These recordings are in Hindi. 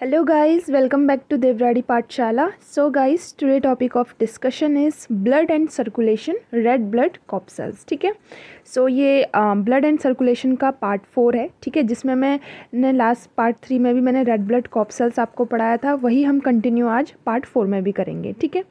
Hello guys welcome back to Devradi Pathshala so guys today topic of discussion is blood and circulation red blood corpuscles ठीक है सो ये ब्लड एंड सर्कुलेशन का पार्ट फोर है ठीक है जिसमें मैंने लास्ट पार्ट थ्री में भी मैंने रेड ब्लड कॉप्सल्स आपको पढ़ाया था वही हम कंटिन्यू आज पार्ट फोर में भी करेंगे ठीक है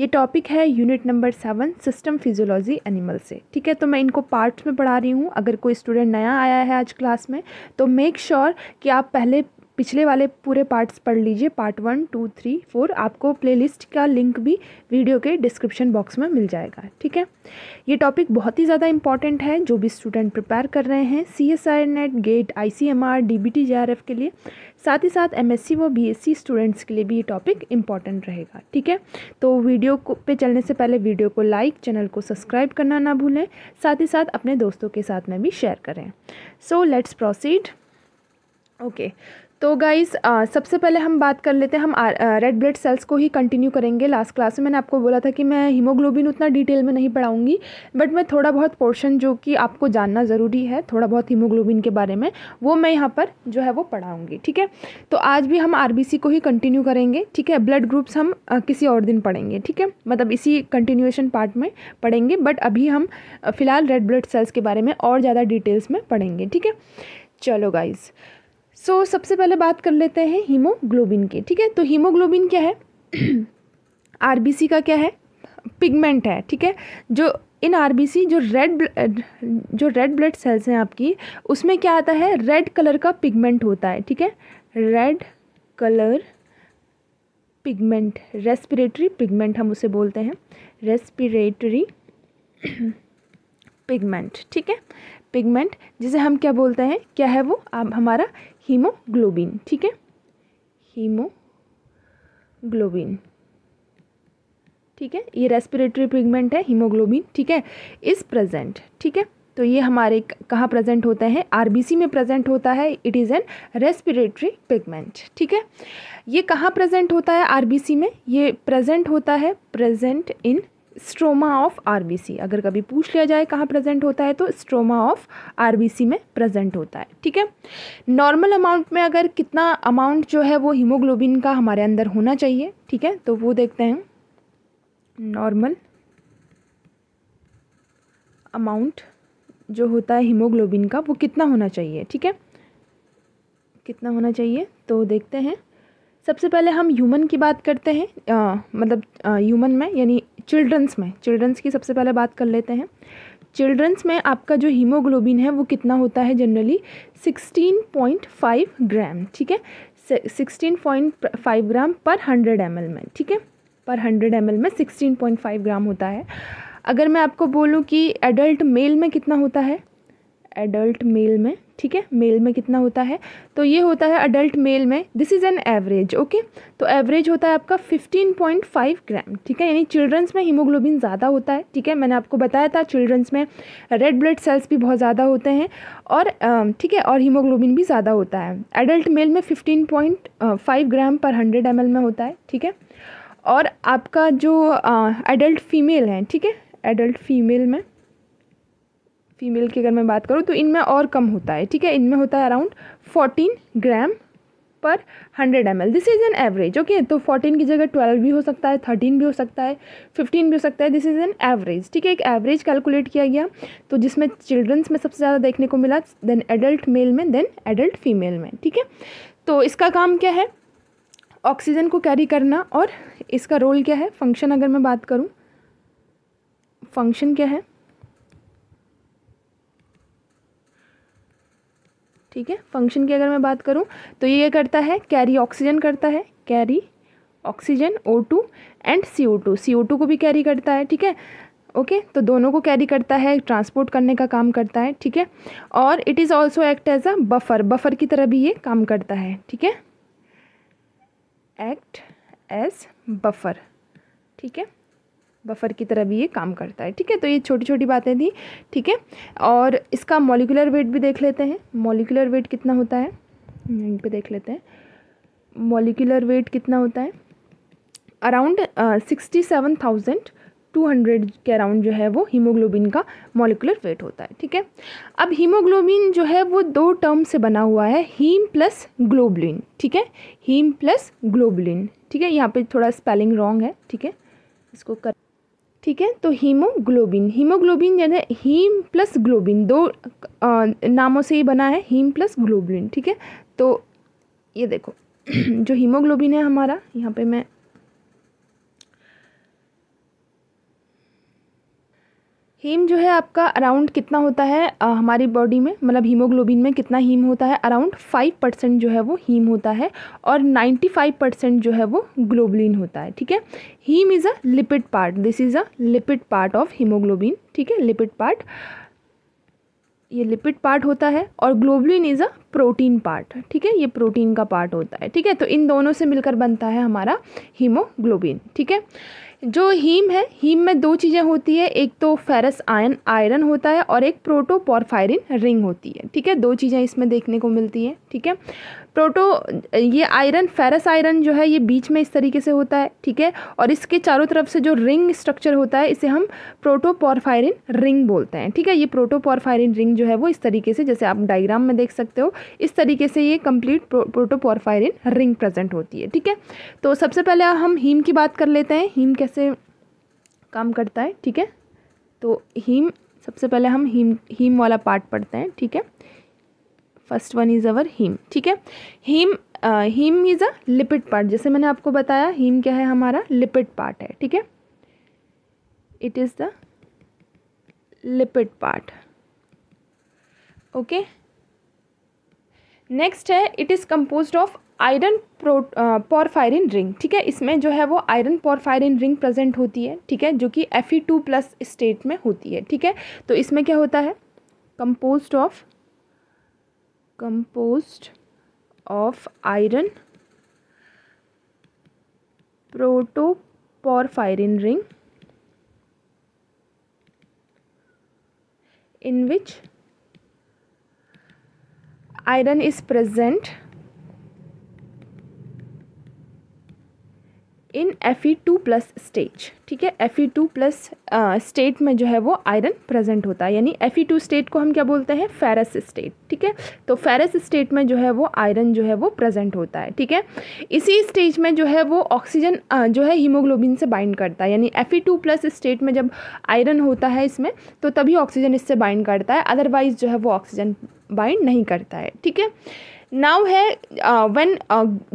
ये टॉपिक है unit number seven system physiology animal से ठीक है तो मैं इनको पार्ट्स में पढ़ा रही हूँ अगर कोई स्टूडेंट नया आया है आज क्लास में तो मेक श्योर sure कि आप पहले पिछले वाले पूरे पार्ट्स पढ़ लीजिए part one two three four आपको प्लेलिस्ट का लिंक भी वीडियो के डिस्क्रिप्शन बॉक्स में मिल जाएगा ठीक है ये टॉपिक बहुत ही ज़्यादा इंपॉर्टेंट है जो भी स्टूडेंट प्रिपेयर कर रहे हैं C S I NET GATE I C M R D B T J R F के लिए साथ ही साथ एम एस सी व बी एस सी स्टूडेंट्स के लिए भी ये टॉपिक इंपॉर्टेंट रहेगा ठीक है तो वीडियो को पे चलने से पहले वीडियो को लाइक चैनल को सब्सक्राइब करना ना भूलें साथ ही साथ अपने दोस्तों के साथ में भी शेयर करें सो लेट्स प्रोसीड ओके तो गाइज़ सबसे पहले हम बात कर लेते हैं हम रेड ब्लड सेल्स को ही कंटिन्यू करेंगे लास्ट क्लास में मैंने आपको बोला था कि मैं हीमोग्लोबिन उतना डिटेल में नहीं पढ़ाऊँगी बट मैं थोड़ा बहुत पोर्शन जो कि आपको जानना ज़रूरी है थोड़ा बहुत हीमोग्लोबिन के बारे में वो मैं यहाँ पर जो है वो पढ़ाऊँगी ठीक है तो आज भी हम आर को ही कंटिन्यू करेंगे ठीक है ब्लड ग्रुप्स हम किसी और दिन पढ़ेंगे ठीक है मतलब इसी कंटिन्यूएशन पार्ट में पढ़ेंगे बट अभी हम फ़िलहाल रेड ब्लड सेल्स के बारे में और ज़्यादा डिटेल्स में पढ़ेंगे ठीक है चलो गाइज़ सो so, सबसे पहले बात कर लेते हैं हीमोग्लोबिन की ठीक है तो हीमोग्लोबिन क्या है आर का क्या है पिगमेंट है ठीक है जो इन आर जो रेड जो रेड ब्लड सेल्स हैं आपकी उसमें क्या आता है रेड कलर का पिगमेंट होता है ठीक है red colour pigment respiratory pigment हम उसे बोलते हैं रेस्पिरेटरी पिगमेंट ठीक है पिगमेंट जिसे हम क्या बोलते हैं क्या है वो आप हमारा हीमोग्लोबिन ठीक है हीमोग्लोबिन ठीक है ये रेस्पिरेटरी पिगमेंट है हीमोग्लोबिन ठीक है इज़ प्रेजेंट ठीक है तो ये हमारे कहाँ प्रेजेंट होते हैं आरबीसी में प्रेजेंट होता है it is an respiratory pigment ठीक है ये कहाँ प्रेजेंट होता है आरबीसी में ये प्रेजेंट होता है present in stroma of RBC अगर कभी पूछ लिया जाए कहाँ प्रेजेंट होता है तो स्ट्रोमा ऑफ आरबीसी में प्रेजेंट होता है ठीक है नॉर्मल अमाउंट में अगर कितना अमाउंट जो है वो हीमोग्लोबिन का हमारे अंदर होना चाहिए ठीक है तो वो देखते हैं नॉर्मल अमाउंट जो होता है हीमोग्लोबिन का वो कितना होना चाहिए ठीक है कितना होना चाहिए तो देखते हैं सबसे पहले हम ह्यूमन की बात करते हैं आ, मतलब ह्यूमन में यानी चिल्ड्रंस में चिल्ड्रंस की सबसे पहले बात कर लेते हैं चिल्ड्रंस में आपका जो हीमोग्लोबिन है वो कितना होता है generally sixteen point five gram ठीक है सिक्सटीन पॉइंट फाइव ग्राम पर हंड्रेड एम में ठीक है पर हंड्रेड एम में सिक्सटीन पॉइंट फाइव ग्राम होता है अगर मैं आपको बोलूँ कि एडल्ट मेल में कितना होता है एडल्ट मेल में ठीक है मेल में कितना होता है तो ये होता है अडल्ट मेल में this is an average okay तो एवरेज होता है आपका 15.5 ग्राम ठीक है यानी चिल्ड्रंस में हीमोग्लोबिन ज़्यादा होता है ठीक है मैंने आपको बताया था चिल्ड्रंस में रेड ब्लड सेल्स भी बहुत ज़्यादा होते हैं और ठीक है और हीमोग्लोबिन भी ज़्यादा होता है एडल्ट मेल में fifteen gram per hundred M में होता है ठीक है और आपका जो एडल्ट फीमेल है ठीक है एडल्ट फीमेल में फीमेल की अगर मैं बात करूँ तो इनमें और कम होता है ठीक है इनमें होता है around fourteen gram per hundred M this is an average okay तो फोर्टीन की जगह ट्वेल्व भी हो सकता है थर्टीन भी हो सकता है फिफ्टीन भी हो सकता है दिस इज़ एन एवरेज ठीक है एक एवरेज कैलकुलेट किया गया तो जिसमें चिल्ड्रंस में सबसे ज़्यादा देखने को मिला देन एडल्ट मेल में देन एडल्ट फीमेल में ठीक है तो इसका काम क्या है ऑक्सीजन को कैरी करना और इसका रोल क्या है फंक्शन अगर मैं बात करूँ फंक्शन क्या है ठीक है फंक्शन की अगर मैं बात करूँ तो ये करता है कैरी ऑक्सीजन करता है carry oxygen O two and C O two C O two को भी कैरी करता है ठीक है ओके तो दोनों को कैरी करता है ट्रांसपोर्ट करने का काम करता है ठीक है और it is also act as a buffer buffer की तरह भी ये काम करता है ठीक है एक्ट एज बफर ठीक है बफर की तरह भी ये काम करता है ठीक है तो ये छोटी छोटी बातें थी ठीक है और इसका मॉलिकुलर वेट भी देख लेते हैं मॉलिकुलर वेट कितना होता है यहीं पे देख लेते हैं मॉलिकुलर वेट कितना होता है around sixty seven thousand two hundred के अराउंड जो है वो हीमोग्लोबिन का मॉलिकुलर वेट होता है ठीक है अब हीमोग्लोबिन जो है वो दो टर्म से बना हुआ है हीम प्लस ग्लोबलिन ठीक है हीम प्लस ग्लोबलिन ठीक है यहाँ पे थोड़ा स्पेलिंग रॉन्ग है ठीक है इसको कर ठीक है तो हीमोग्लोबिन हीमोग्लोबिन यानी हीम प्लस ग्लोबिन दो आ, नामों से ही बना है हीम प्लस ग्लोबिन ठीक है तो ये देखो जो हीमोग्लोबिन है हमारा यहाँ पे मैं हीम जो है आपका अराउंड कितना होता है आ, हमारी बॉडी में मतलब हीमोग्लोबिन में कितना हीम होता है अराउंड फाइव परसेंट जो है वो हीम होता है और नाइन्टी फाइव परसेंट जो है वो ग्लोबलिन होता है ठीक है haem is a lipid part this is a lipid part of haemoglobin ठीक है लिपिड पार्ट ये लिपिड पार्ट होता है और globulin is a protein part ठीक है ये प्रोटीन का पार्ट होता है ठीक है तो इन दोनों से मिलकर बनता है हमारा हीमोग्लोबिन ठीक है जो हीम है हीम में दो चीज़ें होती है एक तो फेरस आयन आयरन होता है और एक प्रोटोपॉरफायरिन रिंग होती है ठीक है दो चीज़ें इसमें देखने को मिलती हैं ठीक है प्रोटो ये आयरन फेरस आयरन जो है ये बीच में इस तरीके से होता है ठीक है और इसके चारों तरफ से जो रिंग स्ट्रक्चर होता है इसे हम प्रोटोपोरफायरिन रिंग बोलते हैं ठीक है ये प्रोटोपॉरफायरिन रिंग जो है वो इस तरीके से जैसे आप डायग्राम में देख सकते हो इस तरीके से ये कंप्लीट प्रोटोपोरफायरिन रिंग प्रेजेंट होती है ठीक है तो सबसे पहले हम हीम की बात कर लेते हैं हीम कैसे काम करता है ठीक है तो हीम सबसे पहले हम हीम हीम वाला पार्ट पढ़ते हैं ठीक है first one is our haem ठीक है haem haem is a lipid part जैसे मैंने आपको बताया हीम क्या है हमारा लिपिड पार्ट है ठीक है it is the lipid part okay next है it is compose of iron protoporphyrin ring ठीक है इसमें जो है वो आयरन पॉरफायरिन रिंग प्रेजेंट होती है ठीक है जो कि एफ टू प्लस स्टेट में होती है ठीक है तो इसमें क्या होता है composed of composed of iron protoporphyrin ring in which iron is present in F E two plus stage ठीक है F E two plus state में जो है वो आयरन प्रेजेंट होता है यानी एफ ई टू स्टेट को हम क्या बोलते हैं फेरस स्टेट ठीक है तो फेरस स्टेट में जो है वो आयरन जो है वो प्रेजेंट होता है ठीक है इसी स्टेज में जो है वो ऑक्सीजन जो है हीमोग्लोबिन से बाइंड करता है यानी F E two plus state में जब आयरन होता है इसमें तो तभी ऑक्सीजन इससे बाइंड करता है अदरवाइज़ जो है वो ऑक्सीजन बाइंड नहीं करता है ठीक है नाव है व्हेन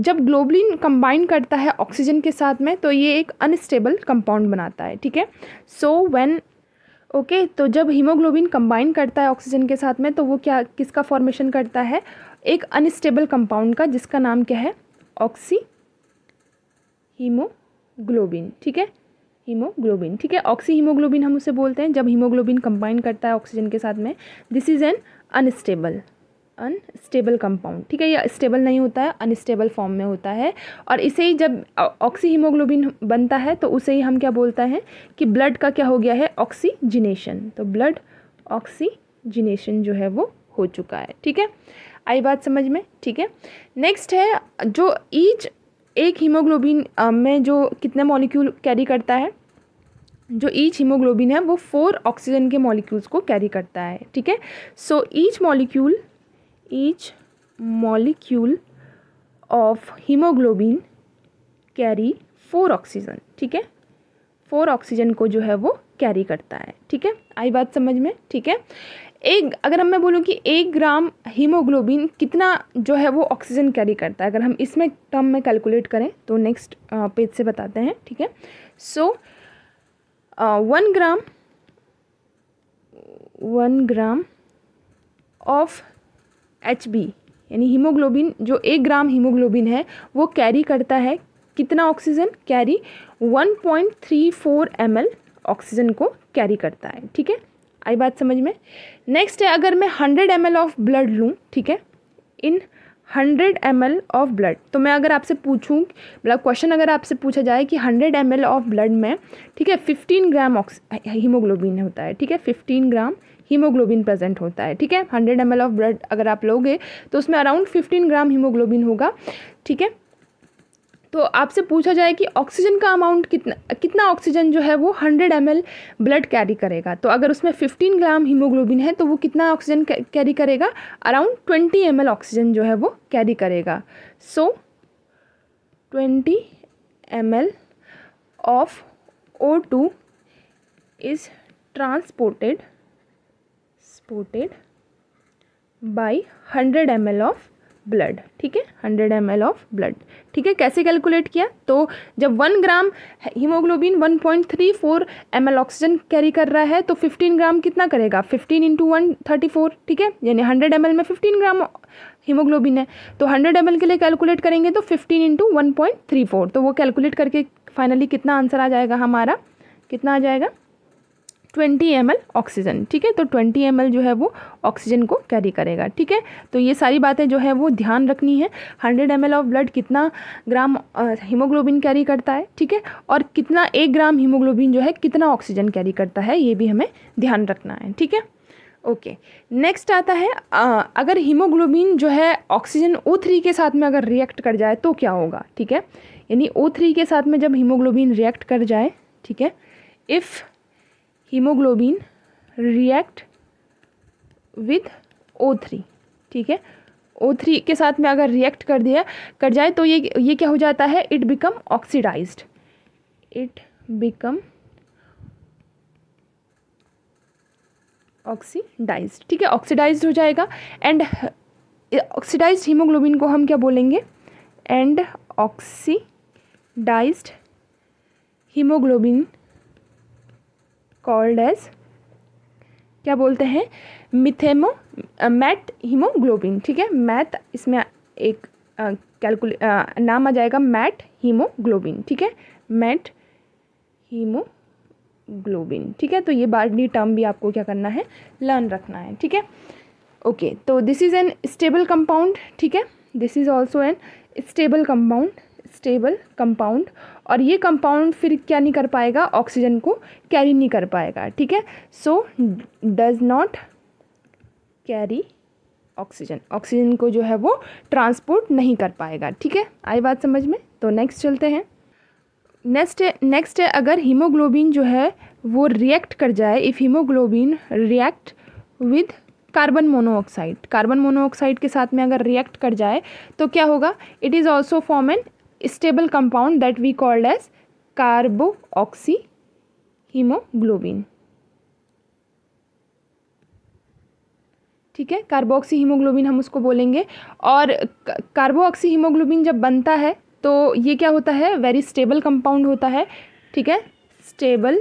जब ग्लोबलिन कंबाइन करता है ऑक्सीजन के साथ में तो ये एक अनस्टेबल कंपाउंड बनाता है ठीक है सो व्हेन ओके तो जब हीमोग्लोबिन कंबाइन करता है ऑक्सीजन के साथ में तो वो क्या किसका फॉर्मेशन करता है एक अनस्टेबल कंपाउंड का जिसका नाम क्या है ऑक्सी हीमोग्लोबिन ठीक है हीमोग्लोबिन ठीक है ऑक्सी हीमोग्लोबिन हम उसे बोलते हैं जब हीमोग्लोबिन कंबाइन करता है ऑक्सीजन के साथ में this is an unstable unstable compound ठीक है ये स्टेबल नहीं होता है अनस्टेबल फॉर्म में होता है और इसे ही जब ऑक्सी हीमोग्लोबिन बनता है तो उसे ही हम क्या बोलते हैं कि ब्लड का क्या हो गया है ऑक्सीजिनेशन तो ब्लड ऑक्सीजिनेशन जो है वो हो चुका है ठीक है आई बात समझ में ठीक है नेक्स्ट है जो ईच एक हीमोग्लोबिन में जो कितने मॉलिक्यूल कैरी करता है जो ईच हीमोग्लोबिन है वो फोर ऑक्सीजन के मॉलिक्यूल्स को कैरी करता है ठीक है so each molecule each molecule of hemoglobin carry four oxygen ठीक है फोर ऑक्सीजन को जो है वो कैरी करता है ठीक है आई बात समझ में ठीक है एक अगर हम मैं बोलूँ कि एक ग्राम हीमोग्लोबिन कितना जो है वो ऑक्सीजन कैरी करता है अगर हम इसमें टर्म में कैलकुलेट करें तो नेक्स्ट पेज से बताते हैं ठीक है so one gram one gram of H B यानी हीमोग्लोबिन जो एक ग्राम हीमोग्लोबिन है वो कैरी करता है कितना ऑक्सीजन कैरी 1.34 पॉइंट ऑक्सीजन को कैरी करता है ठीक है आई बात समझ में नेक्स्ट है अगर मैं 100 एम ऑफ ब्लड लूँ ठीक है इन 100 एम ऑफ ब्लड तो मैं अगर आपसे पूछूँ मतलब क्वेश्चन अगर आपसे पूछा जाए कि 100 एम ऑफ ब्लड में ठीक है 15 ग्राम हीमोग्लोबिन होता है ठीक है 15 ग्राम हीमोग्लोबिन प्रेजेंट होता है ठीक है हंड्रेड एम ऑफ ब्लड अगर आप लोगे तो उसमें अराउंड फिफ्टीन ग्राम हीमोग्लोबिन होगा ठीक है तो आपसे पूछा जाए कि ऑक्सीजन का अमाउंट कितना कितना ऑक्सीजन जो है वो 100 एम ब्लड कैरी करेगा तो अगर उसमें 15 ग्राम हीमोग्लोबिन है तो वो कितना ऑक्सीजन कैरी करेगा अराउंड 20 एम ऑक्सीजन जो है वो कैरी करेगा so twenty M of O two is transported transported by 100 M L of blood ठीक है 100 एम एल ऑफ ब्लड ठीक है कैसे कैलकुलेट किया तो जब one gram haemoglobin 1.34 point three four M L oxygen carry कर रहा है तो फिफ्टीन ग्राम कितना करेगा fifteen into one thirty four ठीक है यानी हंड्रेड एम में फिफ्टीन ग्राम हीमोग्लोबिन है तो हंड्रेड एम के लिए कैलकुलेट करेंगे तो fifteen into one point three four तो वो कैलकुलेट करके फाइनली कितना आंसर आ जाएगा हमारा कितना आ जाएगा ट्वेंटी एम ऑक्सीजन ठीक है तो ट्वेंटी एम जो है वो ऑक्सीजन को कैरी करेगा ठीक है तो ये सारी बातें जो है वो ध्यान रखनी है हंड्रेड एम ऑफ ब्लड कितना ग्राम हीमोग्लोबिन कैरी करता है ठीक है और कितना एक ग्राम हीमोग्लोबिन जो है कितना ऑक्सीजन कैरी करता है ये भी हमें ध्यान रखना है ठीक है ओके नेक्स्ट आता है आ, अगर हीमोग्लोबिन जो है ऑक्सीजन ओ थ्री के साथ में अगर रिएक्ट कर जाए तो क्या होगा ठीक है यानी ओ थ्री के साथ में जब हीमोग्लोबिन रिएक्ट कर जाए ठीक है if haemoglobin react with O three ठीक है ओ थ्री के साथ में अगर रिएक्ट कर दिया कर जाए तो ये ये क्या हो जाता है it become oxidised it become oxidise ठीक है ऑक्सीडाइज हो जाएगा एंड ऑक्सीडाइज हीमोग्लोबिन को हम क्या बोलेंगे and oxidised haemoglobin called as क्या बोलते हैं मिथेमो मैट हीमोग्लोबिन ठीक है मैथ इसमें एक कैलकुले नाम आ जाएगा मैट हीमोग्लोबिन ठीक है मैट हीमोग्लोबिन ठीक है तो ये बार्डली टर्म भी आपको क्या करना है लर्न रखना है ठीक है ओके तो this is an stable compound ठीक है this is also an stable compound stable compound और ये कंपाउंड फिर क्या नहीं कर पाएगा ऑक्सीजन को कैरी नहीं कर पाएगा ठीक है so does not carry oxygen oxygen को जो है वो ट्रांसपोर्ट नहीं कर पाएगा ठीक है आई बात समझ में तो नेक्स्ट चलते हैं नेक्स्ट नेक्स्ट है अगर हीमोग्लोबिन जो है वो रिएक्ट कर जाए if haemoglobin react with carbon monoxide carbon monoxide के साथ में अगर रिएक्ट कर जाए तो क्या होगा it is also form an stable compound that we called as carboxyhemoglobin ठीक है कार्बोक्सी हीमोग्लोबिन हम उसको बोलेंगे और कार्बोक्सी हीमोग्लोबिन जब बनता है तो ये क्या होता है वेरी स्टेबल कंपाउंड होता है ठीक है स्टेबल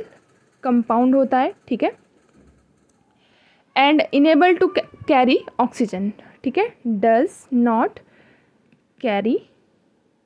कंपाउंड होता है ठीक है and enable to carry oxygen ठीक है डज नॉट कैरी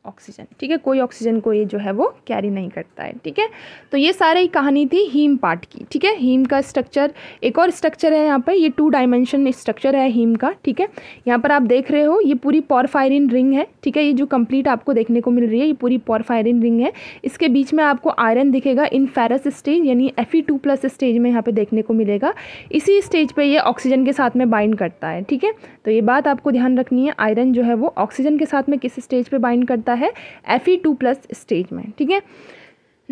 ऑक्सीजन ठीक है कोई ऑक्सीजन को ये जो है वो कैरी नहीं करता है ठीक है तो ये सारी कहानी थी हीम पार्ट की ठीक है हीम का स्ट्रक्चर एक और स्ट्रक्चर है यहाँ पर ये टू डायमेंशन स्ट्रक्चर है हीम का ठीक है यहाँ पर आप देख रहे हो ये पूरी पॉरफायरिन रिंग है ठीक है ये जो कंप्लीट आपको देखने को मिल रही है ये पूरी पॉरफायरिन रिंग है इसके बीच में आपको आयरन दिखेगा इन फेरस स्टेज यानी एफ टू प्लस स्टेज में यहाँ पर देखने को मिलेगा इसी स्टेज पर यह ऑक्सीजन के साथ में बाइंड करता है ठीक है तो ये बात आपको ध्यान रखनी है आयरन जो है वो ऑक्सीजन के साथ में किस स्टेज पर बाइंड करता है है F E two plus stage में ठीक है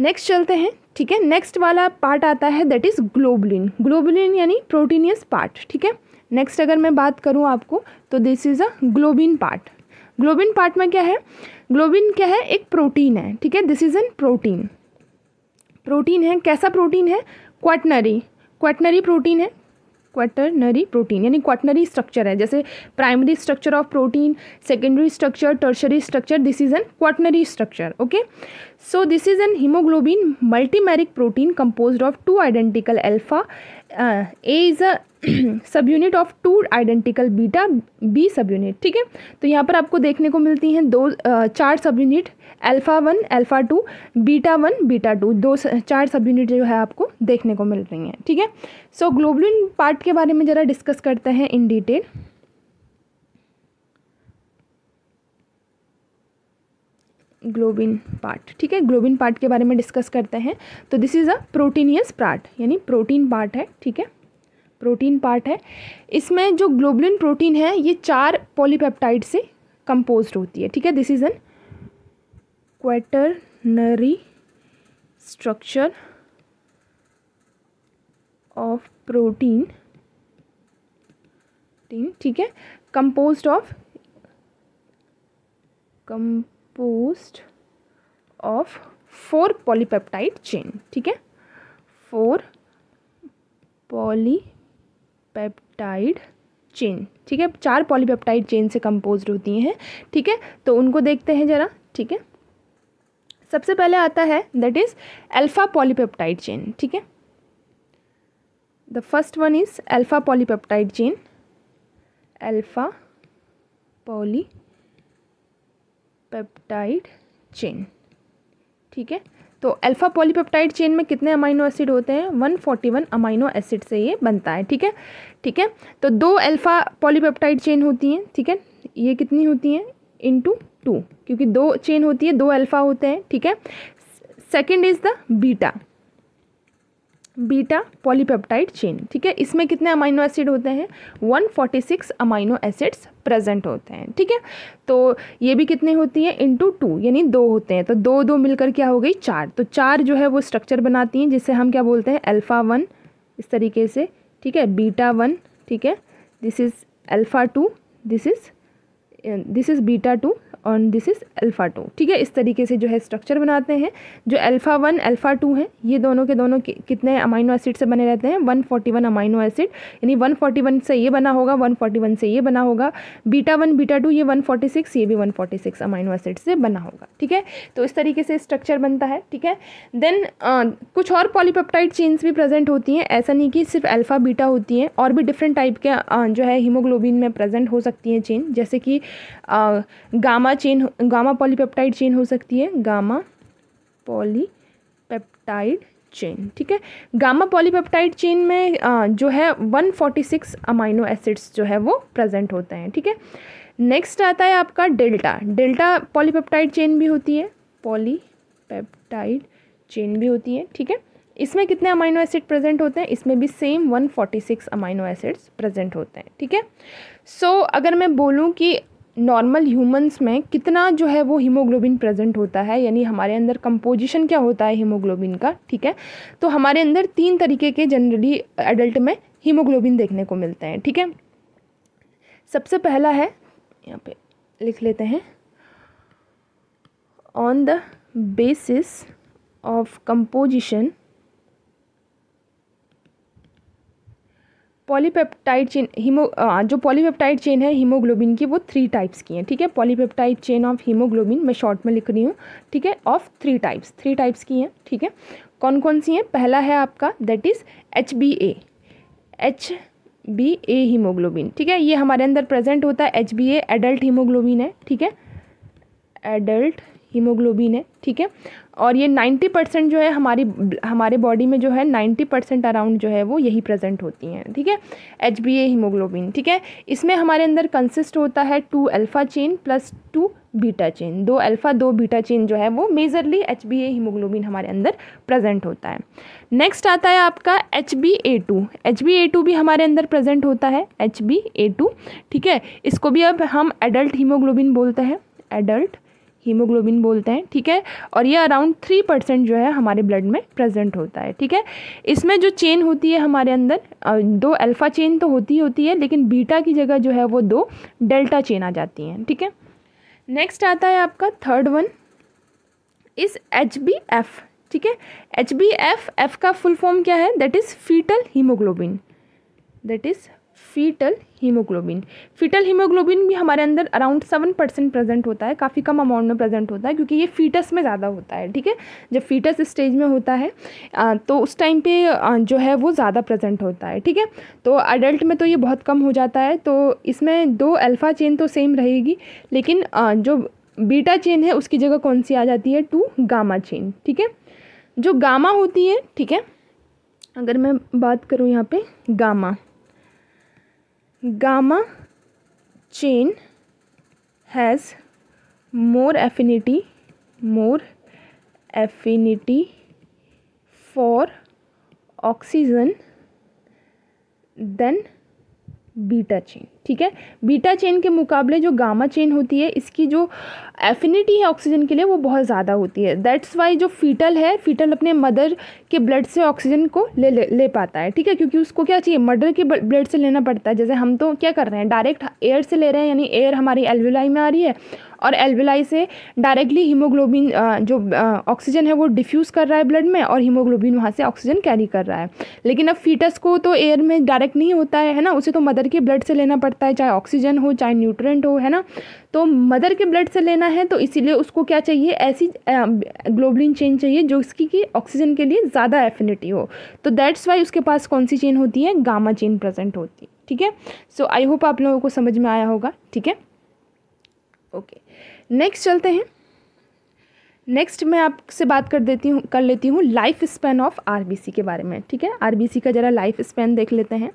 नेक्स्ट चलते हैं ठीक है नेक्स्ट वाला पार्ट आता है दैट इज़ ग्लोबुलिन ग्लोबुलिन यानी प्रोटीनियस पार्ट ठीक है नेक्स्ट अगर मैं बात करूँ आपको तो this is a globin part globin part में क्या है ग्लोबिन क्या है एक प्रोटीन है ठीक है this is an protein protein है कैसा प्रोटीन है क्वाटनरी क्वाटनरी प्रोटीन है क्वाटरनरी प्रोटीन यानी क्वाटनरी स्ट्रक्चर है जैसे primary structure of protein secondary structure tertiary structure this is an quaternary structure okay so this is an haemoglobin multimeric protein compose of two identical alpha A is a sub unit of two identical beta B sub unit ठीक है तो यहाँ पर आपको देखने को मिलती हैं दो चार sub unit alpha one alpha two beta one beta two दो चार सब यूनिट जो है आपको देखने को मिल रही हैं ठीक है सो ग्लोबुलिन पार्ट के बारे में ज़रा डिस्कस करते हैं इन डिटेल ग्लोबिन पार्ट ठीक है ग्लोबिन पार्ट के बारे में डिस्कस करते हैं तो this is a proteinous part यानी प्रोटीन पार्ट है ठीक है प्रोटीन पार्ट है इसमें जो ग्लोबिन प्रोटीन है ये चार पॉलीपेप्टाइड से कंपोज होती है ठीक है this is an quaternary structure of protein ठीक है compose of come composed of four polypeptide chain ठीक है फोर पॉलीपेप्टाइड चेन ठीक है चार पॉलीपेप्टाइड चेन से कंपोज होती हैं ठीक है तो उनको देखते हैं जरा ठीक है सबसे पहले आता है that is alpha polypeptide chain ठीक है the first one is alpha polypeptide chain alpha poly polypeptide chain ठीक है तो अल्फा पॉलीपेप्टाइड चेन में कितने अमाइनो एसिड होते हैं 141 अमाइनो एसिड से ये बनता है ठीक है ठीक है तो दो अल्फा पॉलीपेप्टाइड चेन होती हैं ठीक है ये कितनी होती हैं इनटू टू क्योंकि दो चेन होती है दो अल्फा होते हैं ठीक है second is the beta beta polypeptide chain ठीक है इसमें कितने अमाइनो एसिड होते हैं 146 अमाइनो एसिड्स प्रेजेंट होते हैं ठीक है तो ये भी कितने होती हैं इंटू टू यानी दो होते हैं तो दो दो मिलकर क्या हो गई चार तो चार जो है वो स्ट्रक्चर बनाती हैं जिसे हम क्या बोलते हैं अल्फ़ा वन इस तरीके से ठीक है बीटा वन ठीक है this is alpha two this is this is beta two और दिस इज़ अल्फ़ा टू ठीक है इस तरीके से जो है स्ट्रक्चर बनाते हैं जो अल्फ़ा वन अल्फ़ा टू हैं ये दोनों के दोनों कि, कितने अमाइनो एसिड से बने रहते हैं one forty one amino acid यानी वन फोर्टी वन से ये बना होगा वन फोर्टी वन से ये बना होगा बीटा वन बीटा टू ये वन फोर्टी सिक्स ये भी one forty six amino acid से बना होगा ठीक है तो इस तरीके से स्ट्रक्चर बनता है ठीक है देन कुछ और पॉलीपेप्टाइड चेन्स भी प्रेजेंट होती हैं ऐसा नहीं कि सिर्फ अल्फ़ा बीटा होती हैं और भी डिफरेंट टाइप के जो है हीमोग्लोबिन में प्रेजेंट हो सकती हैं चेन जैसे कि gamma chain gamma polypeptide chain हो सकती है गामा पॉलीपेप्टाइड चेन ठीक है गामा पॉलीपेप्टाइड चेन में आ, जो है 146 अमाइनो एसिड्स जो है वो प्रेजेंट होते हैं ठीक है नेक्स्ट आता है आपका डेल्टा डेल्टा पॉलीपेप्टाइड चेन भी होती है पॉलीपेप्टाइड चेन भी होती है ठीक है इसमें कितने अमाइनो एसिड प्रेजेंट होते हैं इसमें भी सेम 146 अमाइनो एसिड्स प्रेजेंट होते हैं ठीक है सो so, अगर मैं बोलूँ कि नॉर्मल ह्यूमंस में कितना जो है वो हीमोग्लोबिन प्रेजेंट होता है यानी हमारे अंदर कंपोजिशन क्या होता है हीमोग्लोबिन का ठीक है तो हमारे अंदर तीन तरीके के जनरली एडल्ट में हीमोग्लोबिन देखने को मिलते हैं ठीक है सबसे पहला है यहाँ पे लिख लेते हैं on the basis of composition polypeptide chain haemo जो पॉलीपेप्टाइड चेन है हीमोग्लोबिन की वो थ्री टाइप्स की हैं ठीक है पॉलीपेप्टाइड चेन ऑफ हीमोग्लोबिन मैं शॉर्ट में लिख रही हूँ ठीक है of three types three types की हैं ठीक है कौन कौन सी हैं पहला है आपका that is H B A H B A haemoglobin ठीक है ये हमारे अंदर प्रेजेंट होता है H B A adult haemoglobin है ठीक है एडल्ट हीमोग्लोबिन है ठीक है और ये नाइन्टी परसेंट जो है हमारी हमारे बॉडी में जो है नाइन्टी परसेंट अराउंड जो है वो यही प्रेजेंट होती हैं ठीक है एच बी ए हीमोग्लोबिन ठीक है इसमें हमारे अंदर कंसिस्ट होता है two alpha chain plus two beta chain दो अल्फ़ा दो बीटा चेन जो है वो majorly H B A haemoglobin हमारे अंदर प्रेजेंट होता है नेक्स्ट आता है आपका H B A two H B A two भी हमारे अंदर प्रेजेंट होता है एच बी ए टू ठीक है इसको भी अब हम एडल्ट हीमोग्लोबिन बोलते हैं एडल्ट हीमोग्लोबिन बोलते हैं ठीक है और ये अराउंड थ्री परसेंट जो है हमारे ब्लड में प्रेजेंट होता है ठीक है इसमें जो चेन होती है हमारे अंदर दो अल्फ़ा चेन तो होती होती है लेकिन बीटा की जगह जो है वो दो डेल्टा चेन आ जाती हैं ठीक है नेक्स्ट आता है आपका third one is H B F ठीक है एच बी एफ एफ का फुल फॉर्म क्या है that is foetal haemoglobin that is foetal haemoglobin foetal haemoglobin भी हमारे अंदर अराउंड सेवन परसेंट प्रेजेंट होता है काफ़ी कम अमाउंट में प्रेजेंट होता है क्योंकि ये फीटस में ज़्यादा होता है ठीक है जब फीटस स्टेज में होता है तो उस टाइम पे जो है वो ज़्यादा प्रेजेंट होता है ठीक है तो अडल्ट में तो ये बहुत कम हो जाता है तो इसमें दो अल्फ़ा चेन तो सेम रहेगी लेकिन जो बीटा चेन है उसकी जगह कौन सी आ जाती है टू गामा चेन ठीक है जो गामा होती है ठीक है अगर मैं बात करूँ यहाँ पे gamma gamma chain has more affinity more affinity for oxygen than beta chain ठीक है बीटा चेन के मुकाबले जो गामा चेन होती है इसकी जो एफिनिटी है ऑक्सीजन के लिए वो बहुत ज़्यादा होती है दैट्स वाई जो फीटल है फीटल अपने मदर के ब्लड से ऑक्सीजन को ले ले, ले पाता है ठीक है क्योंकि उसको क्या चाहिए मदर के ब्लड से लेना पड़ता है जैसे हम तो क्या कर रहे हैं डायरेक्ट एयर से ले रहे हैं यानी एयर हमारी एलविलाई में आ रही है और एल्विलाई से डायरेक्टली हीमोग्लोबिन जो ऑक्सीजन है वो डिफ्यूज़ कर रहा है ब्लड में और हीमोग्लोबिन वहाँ से ऑक्सीजन कैरी कर रहा है लेकिन अब फीटस को तो एयर में डायरेक्ट नहीं होता है है ना उसे तो मदर के ब्लड से लेना पड़ता है चाहे ऑक्सीजन हो चाहे न्यूट्रेंट हो है ना तो मदर के ब्लड से लेना है तो इसीलिए उसको क्या चाहिए ऐसी ग्लोबलिन चेन चाहिए जो इसकी कि ऑक्सीजन के लिए ज़्यादा एफिनिटी हो तो दैट्स वाई उसके पास कौन सी चेन होती है गामा चेन प्रेजेंट होती है ठीक है सो आई होप आप लोगों को समझ में आया होगा ठीक है ओके नेक्स्ट चलते हैं नेक्स्ट मैं आपसे बात कर देती हूँ कर लेती हूँ लाइफ स्पेन ऑफ आरबीसी के बारे में ठीक है आरबीसी का ज़रा लाइफ स्पेन देख लेते हैं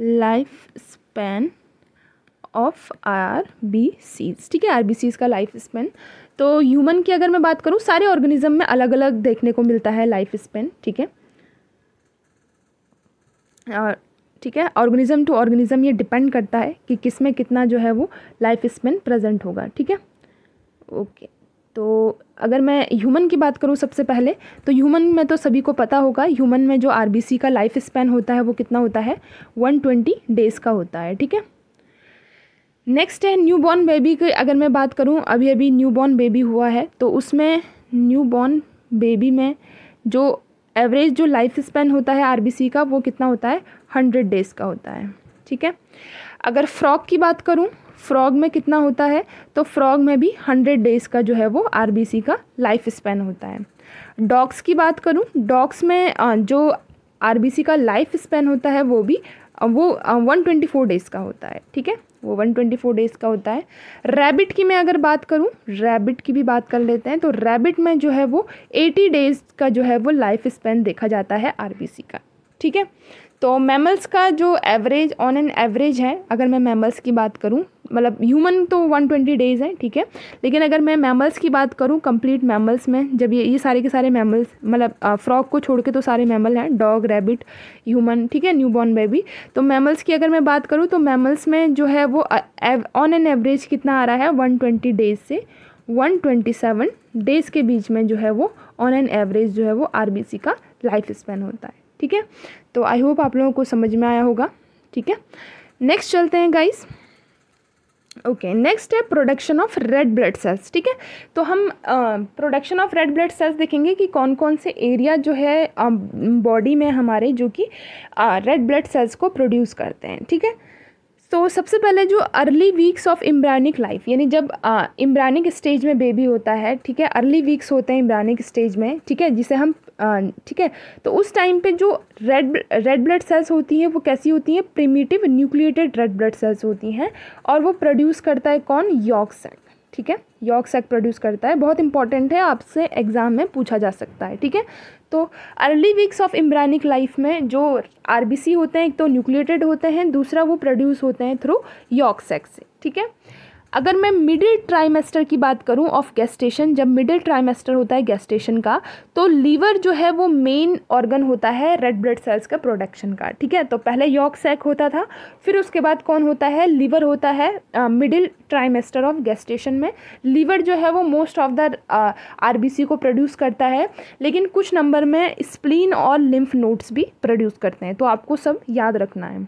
life span of R B Cs ठीक है आर बी सीज का लाइफ स्पेन तो ह्यूमन की अगर मैं बात करूँ सारे ऑर्गेनिज्म में अलग अलग देखने को मिलता है लाइफ स्पेन ठीक है और ठीक है ऑर्गेनिज्म टू ऑर्गेनिज्म ये डिपेंड करता है कि किस में कितना जो है वो लाइफ स्पेन प्रेजेंट होगा ठीक है ओके तो अगर मैं ह्यूमन की बात करूँ सबसे पहले तो ह्यूमन में तो सभी को पता होगा ह्यूमन में जो आर का लाइफ स्पैन होता है वो कितना होता है वन ट्वेंटी डेज़ का होता है ठीक है नेक्स्ट है न्यू बॉर्न बेबी की अगर मैं बात करूँ अभी अभी न्यू बॉर्न बेबी हुआ है तो उसमें न्यू बॉर्न बेबी में जो एवरेज जो लाइफ स्पैन होता है आर का वो कितना होता है हंड्रेड डेज़ का होता है ठीक है अगर फ्रॉक की बात करूँ फ्रॉग में कितना होता है तो फ्रॉग में भी हंड्रेड डेज़ का जो है वो आर का लाइफ स्पेन होता है डॉग्स की बात करूँ डॉग्स में जो आर का लाइफ स्पेन होता है वो भी वो वन ट्वेंटी फोर डेज़ का होता है ठीक है वो वन ट्वेंटी फोर डेज़ का होता है रैबिट की मैं अगर बात करूँ रैबिट की भी बात कर लेते हैं तो रैबिट में जो है वो एटी डेज़ का जो है वो लाइफ स्पेन देखा जाता है आर का ठीक है तो मैमल्स का जो एवरेज ऑन एन एवरेज है अगर मैं मैमल्स की बात करूँ मतलब ह्यूमन तो 120 डेज़ है ठीक है लेकिन अगर मैं मैमल्स की बात करूँ कंप्लीट मैमल्स में जब ये ये सारे के सारे मैमल्स मतलब फ्रॉक को छोड़ के तो सारे मैमल हैं डॉग रैबिट ह्यूमन ठीक है न्यूबॉर्न बेबी तो मैमल्स की अगर मैं बात करूँ तो मैमल्स में जो है वो ऑन एन एवरेज कितना आ रहा है वन डेज़ से 127 डेज़ के बीच में जो है वो ऑन एन एवरेज जो है वो आर का लाइफ स्पेन होता है ठीक है तो आई होप आप लोगों को समझ में आया होगा ठीक है नेक्स्ट चलते हैं गाइस ओके नेक्स्ट है production of red blood cells ठीक है तो हम production of red blood cells देखेंगे कि कौन कौन से एरिया जो है बॉडी uh, में हमारे जो कि रेड ब्लड सेल्स को प्रोड्यूस करते हैं ठीक है तो सबसे पहले जो early weeks of embryonic life यानी जब इम्ब्रानिक स्टेज में बेबी होता है ठीक है अर्ली वीक्स होते हैं इम्ब्रानिक स्टेज में ठीक है जिसे हम ठीक है तो उस टाइम पे जो रेड रेड ब्लड सेल्स होती हैं वो कैसी होती हैं primitive nucleated red blood cells होती हैं और वो प्रोड्यूस करता है कौन यॉक सेक ठीक है यॉक सेक प्रोड्यूस करता है बहुत इंपॉर्टेंट है आपसे एग्ज़ाम में पूछा जा सकता है ठीक है तो early weeks of embryonic life में जो आर होते हैं एक तो न्यूक्लिएटेड होते हैं दूसरा वो प्रोड्यूस होते हैं थ्रू यॉक सेक से ठीक है अगर मैं मिडिल ट्राइमेस्टर की बात करूं ऑफ गैस्टेशन जब मिडिल ट्राइमेस्टर होता है गैस्टेशन का तो लीवर जो है वो मेन ऑर्गन होता है रेड ब्लड सेल्स का प्रोडक्शन का ठीक है तो पहले यॉक सैक होता था फिर उसके बाद कौन होता है लीवर होता है मिडिल ट्राइमेस्टर ऑफ गैस्टेशन में लीवर जो है वो मोस्ट ऑफ द आर को प्रोड्यूस करता है लेकिन कुछ नंबर में स्प्लीन और लिम्फ नोट्स भी प्रोड्यूस करते हैं तो आपको सब याद रखना है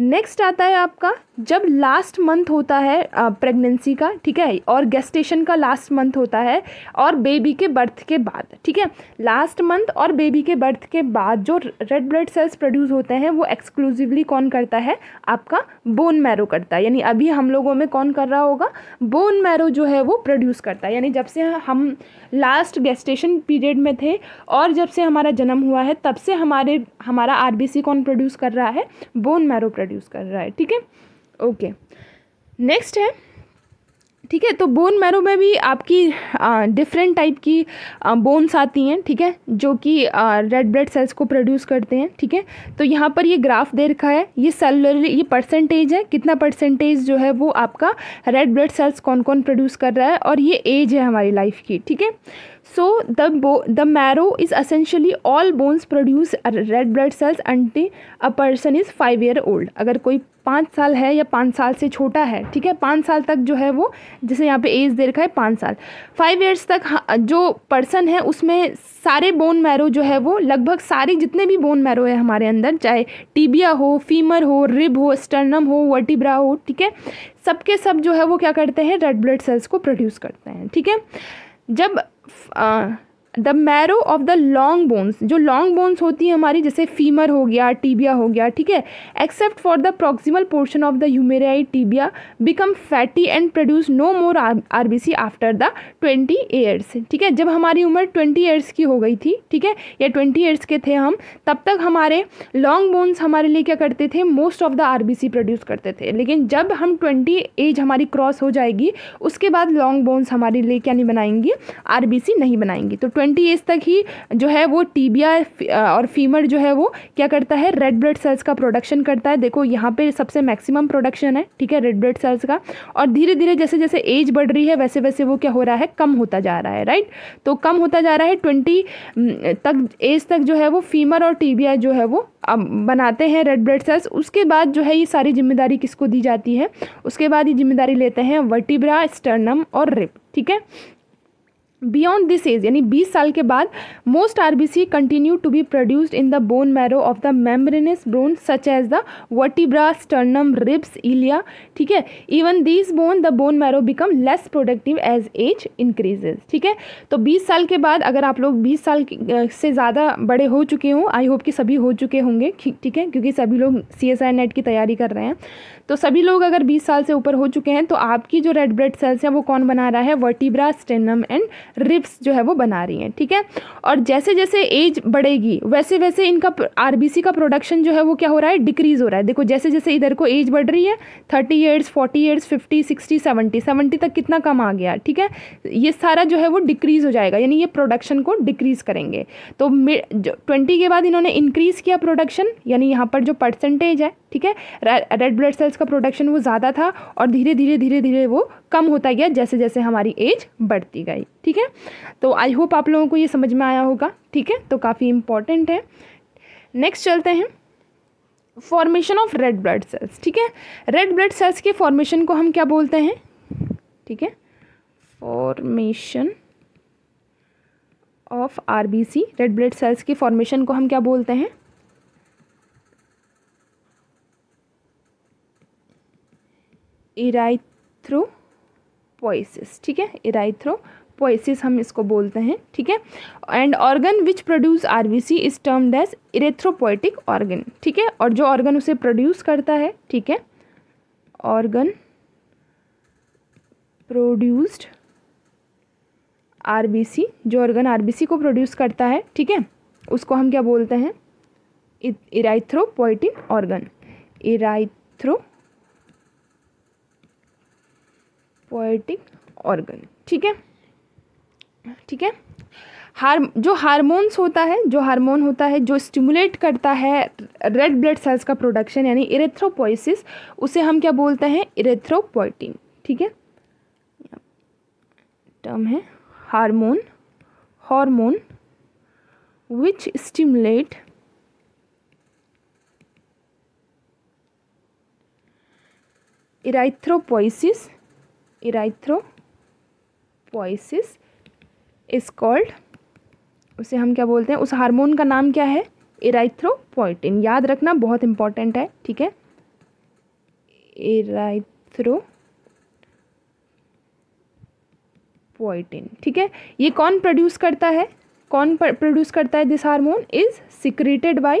नेक्स्ट आता है आपका जब लास्ट मंथ होता है प्रेगनेंसी का ठीक है और गेस्टेशन का लास्ट मंथ होता है और बेबी के बर्थ के बाद ठीक है लास्ट मंथ और बेबी के बर्थ के बाद जो रेड ब्लड सेल्स प्रोड्यूस होते हैं वो एक्सक्लूसिवली कौन करता है आपका बोन मैरो करता है यानी अभी हम लोगों में कौन कर रहा होगा बोन मैरो जो है वो प्रोड्यूस करता है यानी जब से हम लास्ट गेस्टेशन पीरियड में थे और जब से हमारा जन्म हुआ है तब से हमारे हमारा आर कौन प्रोड्यूस कर रहा है बोन मैरो प्रोड्यूस कर रहा है ठीक है ओके नेक्स्ट है ठीक है तो बोन मैरो में भी आपकी डिफरेंट टाइप की बोन्स आती हैं ठीक है जो कि रेड ब्लड सेल्स को प्रोड्यूस करते हैं ठीक है तो यहाँ पर ये ग्राफ दे रखा है ये सेलुलर ये परसेंटेज है कितना परसेंटेज जो है वो आपका रेड ब्लड सेल्स कौन कौन प्रोड्यूस कर रहा है और ये एज है हमारी लाइफ की ठीक है so the bo the marrow is essentially all bones produce red blood cells until a person is five year old अगर कोई पाँच साल है या पाँच साल से छोटा है ठीक है पाँच साल तक जो है वो जैसे यहाँ पे एज दे रखा है पाँच साल फाइव ईयर्स तक जो पर्सन है उसमें सारे बोन मैरो जो है वो लगभग सारे जितने भी बोन मैरो है हमारे अंदर चाहे टीबिया हो फीमर हो रिब हो स्टर्नम हो वर्टिब्रा हो ठीक है सबके सब जो है वो क्या करते हैं रेड ब्लड सेल्स को प्रोड्यूस करते हैं ठीक है जब uh, the marrow of the long bones जो लॉन्ग बोन्स होती हैं हमारी जैसे फीमर हो गया टीबिया हो गया ठीक है except for the proximal portion of the humeri tibia become fatty and produce no more R B C after the twenty years ठीक है जब हमारी उम्र ट्वेंटी ईयर्स की हो गई थी ठीक है या ट्वेंटी ईयर्स के थे हम तब तक हमारे लॉन्ग बोन्स हमारे लिए क्या करते थे most of the R B C produce करते थे लेकिन जब हम ट्वेंटी एज हमारी क्रॉस हो जाएगी उसके बाद लॉन्ग बोन्स हमारे लिए क्या नहीं बनाएंगी आर बी सी नहीं बनाएंगी तो ट्वेंटी एज तक ही जो है वो टीबिया और फीमर जो है वो क्या करता है रेड ब्लड सेल्स का प्रोडक्शन करता है देखो यहाँ पे सबसे मैक्सिमम प्रोडक्शन है ठीक है रेड ब्लड सेल्स का और धीरे धीरे जैसे जैसे एज बढ़ रही है वैसे वैसे वो क्या हो रहा है कम होता जा रहा है राइट तो कम होता जा रहा है ट्वेंटी तक एज तक जो है वो फीमर और टीबिया जो है वो बनाते हैं रेड ब्लड सेल्स उसके बाद जो है ये सारी जिम्मेदारी किसको दी जाती है उसके बाद ये जिम्मेदारी लेते हैं वर्टिब्रा स्टर्नम और रिप ठीक है बियॉन्ड दिस एज यानी बीस साल के बाद most R B C continue to be produced in the bone marrow of the membranous bone such as the vertebra sternum ribs ilia ठीक है even this bone the bone marrow become less productive as age increases ठीक है तो बीस साल के बाद अगर आप लोग बीस साल से ज़्यादा बड़े हो चुके हों आई होप कि सभी हो चुके होंगे ठीक है क्योंकि सभी लोग सी एस आई नेट की तैयारी कर रहे हैं तो सभी लोग अगर बीस साल से ऊपर हो चुके हैं तो आपकी जो रेड ब्लड सेल्स हैं वो कौन बना रहा है वर्टिब्रा स्टेनम एंड रिप्स जो है वो बना रही हैं ठीक है और जैसे जैसे एज बढ़ेगी वैसे वैसे इनका आरबीसी का प्रोडक्शन जो है वो क्या हो रहा है डिक्रीज़ हो रहा है देखो जैसे जैसे इधर को एज बढ़ रही है thirty years forty years fifty sixty seventy seventy तक कितना कम आ गया ठीक है ये सारा जो है वो डिक्रीज़ हो जाएगा यानी ये प्रोडक्शन को डिक्रीज़ करेंगे तो ट्वेंटी के बाद इन्होंने इंक्रीज़ किया प्रोडक्शन यानी यहाँ पर जो परसेंटेज है ठीक है रेड ब्लड सेल्स का प्रोडक्शन वो ज़्यादा था और धीरे धीरे धीरे धीरे वो कम होता गया जैसे जैसे हमारी एज बढ़ती गई ठीक है तो आई होप आप लोगों को ये समझ में आया होगा ठीक है तो काफ़ी इम्पॉर्टेंट है नेक्स्ट चलते हैं formation of red blood cells ठीक है रेड ब्लड सेल्स के फॉर्मेशन को हम क्या बोलते हैं ठीक है formation of RBC red blood cells के फॉर्मेशन को हम क्या बोलते हैं इराइथ्रोपोइसिस ठीक है इराइथ्रो पोइसिस हम इसको बोलते हैं ठीक है and organ which produce R C is termed as erythropoietic organ ठीक है और जो ऑर्गन उसे प्रोड्यूस करता है ठीक है organ produced R B C जो ऑर्गन आर बी सी को प्रोड्यूस करता है ठीक है उसको हम क्या बोलते हैं erythropoietic organ erythropoietic organ ठीक है ठीक है हार जो हारमोन्स होता है जो हार्मोन होता है जो स्टिमुलेट करता है रेड ब्लड सेल्स का प्रोडक्शन यानी इरेथ्रोपोइसिस उसे हम क्या बोलते हैं इरेथ्रोपोइटिन ठीक है टर्म है hormone hormone which stimulate erythropoiesis erythropoiesis is called उसे हम क्या बोलते हैं उस हार्मोन का नाम क्या है एराइथ्रोपोइटिन याद रखना बहुत इंपॉर्टेंट है ठीक है एराइथ्रो पोइटिन ठीक है ये कौन प्रोड्यूस करता है कौन प्रोड्यूस करता है this hormone is secreted by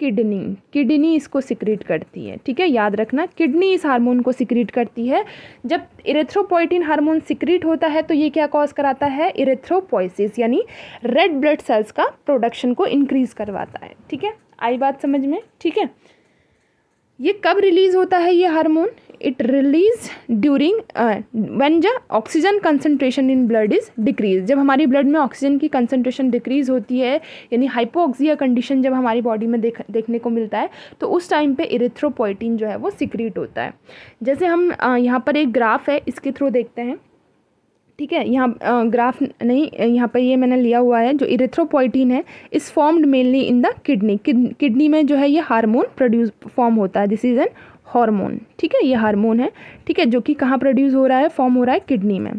kidney kidney इसको सिक्रीट करती है ठीक है याद रखना किडनी इस हार्मोन को सिक्रीट करती है जब इरेथ्रोपोइटिन हार्मोन सिक्रीट होता है तो ये क्या कॉज कराता है इरेथ्रोपोइसिस यानी रेड ब्लड सेल्स का प्रोडक्शन को इंक्रीज़ करवाता है ठीक है आई बात समझ में ठीक है ये कब रिलीज़ होता है ये hormone it release during when the oxygen concentration in blood is decrease जब हमारी ब्लड में ऑक्सीजन की कंसनट्रेशन डिक्रीज होती है यानी हाइपो हाइपोऑक्सिया कंडीशन जब हमारी बॉडी में देख, देखने को मिलता है तो उस टाइम पर इरेथ्रोपोइटीन जो है वो सिक्रीट होता है जैसे हम uh, यहाँ पर एक ग्राफ है इसके थ्रू देखते हैं ठीक है यहाँ ग्राफ uh, नहीं यहाँ पर ये मैंने लिया हुआ है जो इरेथ्रोपोइटीन है is formed mainly in the kidney kidney में जो है ये हार्मोन प्रोड्यूस फॉर्म होता है दिस इज़ एन हार्मोन ठीक है ये हार्मोन है ठीक है जो कि कहाँ प्रोड्यूस हो रहा है फॉर्म हो रहा है किडनी में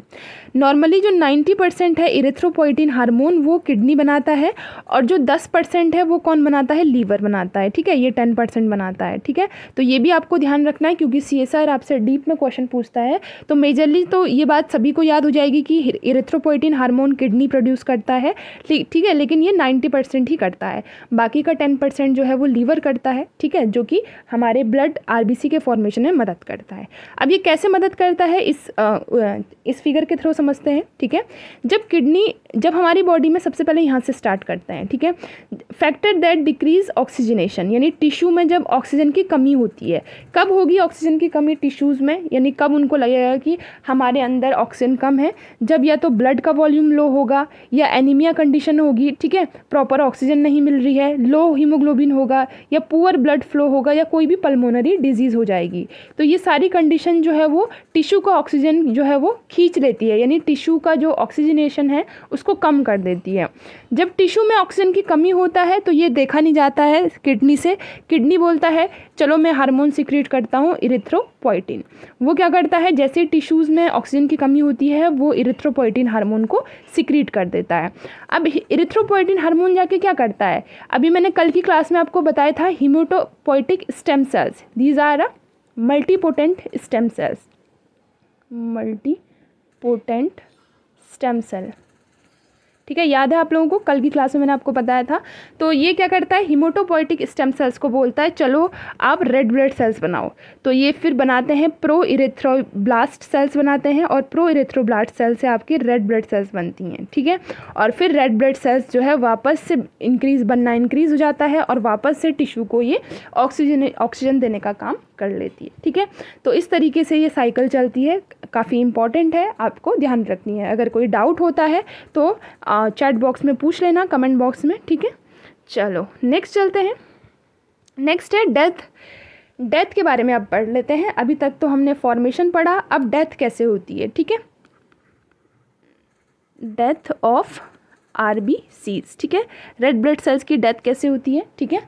नॉर्मली जो 90 परसेंट है इरेथ्रोपोइटिन हार्मोन वो किडनी बनाता है और जो 10 परसेंट है वो कौन बनाता है लीवर बनाता है ठीक है ये 10 परसेंट बनाता है ठीक है तो ये भी आपको ध्यान रखना है क्योंकि सी आपसे डीप में क्वेश्चन पूछता है तो मेजरली तो ये बात सभी को याद हो जाएगी कि इरेथ्रोपोइटिन हारमोन किडनी प्रोड्यूस करता है ठीक है लेकिन ये नाइन्टी ही करता है बाकी का टेन जो है वो लीवर करता है ठीक है जो कि हमारे ब्लड आर इसी के फॉर्मेशन में मदद करता है अब ये कैसे मदद करता है इस आ, इस फिगर के थ्रू समझते हैं ठीक है जब किडनी जब हमारी बॉडी में सबसे पहले यहाँ से स्टार्ट करता है ठीक है फैक्टर दैट डिक्रीज ऑक्सीजनेशन यानी टिश्यू में जब ऑक्सीजन की कमी होती है कब होगी ऑक्सीजन की कमी टिश्यूज़ में यानी कब उनको लगेगा कि हमारे अंदर ऑक्सीजन कम है जब या तो ब्लड का वॉल्यूम लो होगा या एनीमिया कंडीशन होगी ठीक है प्रॉपर ऑक्सीजन नहीं मिल रही है लो हीमोग्लोबिन होगा या पुअर ब्लड फ्लो होगा या कोई भी पल्मोनरी डिजीज़ रिलीज़ हो जाएगी तो ये सारी कंडीशन जो है वो टिश्यू का ऑक्सीजन जो है वो खींच लेती है यानी टिश्यू का जो ऑक्सीजनेशन है उसको कम कर देती है जब टिश्यू में ऑक्सीजन की कमी होता है तो ये देखा नहीं जाता है किडनी से किडनी बोलता है चलो मैं हार्मोन सिक्रिएट करता हूँ इरिथ्रो इरिथ्रोपोइटिन वो क्या करता है जैसे टिश्यूज़ में ऑक्सीजन की कमी होती है वो इरिथ्रोपोइटिन हार्मोन को सिक्रीट कर देता है अब इरिथ्रोपोइटिन हार्मोन जाके क्या करता है अभी मैंने कल की क्लास में आपको बताया था haematopoietic stem cells these are a multipotent stem cells multipotent stem cell ठीक है याद है आप लोगों को कल की क्लास में मैंने आपको बताया था तो ये क्या करता है हिमोटोपोइटिक स्टेम सेल्स को बोलता है चलो आप रेड ब्लड सेल्स बनाओ तो ये फिर बनाते हैं प्रो इरेथ्रोब्लास्ट सेल्स बनाते हैं और प्रो इरेथ्रोब्लास्ट सेल्स से आपकी रेड ब्लड सेल्स बनती हैं ठीक है और फिर रेड ब्लड सेल्स जो है वापस से इंक्रीज़ बनना इंक्रीज़ हो जाता है और वापस से टिश्यू को ये ऑक्सीजन ऑक्सीजन देने का काम कर लेती है ठीक है तो इस तरीके से ये साइकिल चलती है काफ़ी इंपॉर्टेंट है आपको ध्यान रखनी है अगर कोई डाउट होता है तो आ, चैट बॉक्स में पूछ लेना कमेंट बॉक्स में ठीक है चलो नेक्स्ट चलते हैं नेक्स्ट है डेथ डेथ के बारे में आप पढ़ लेते हैं अभी तक तो हमने फॉर्मेशन पढ़ा अब डेथ कैसे होती है ठीक है death of R B Cs ठीक है रेड ब्लड सेल्स की डेथ कैसे होती है ठीक है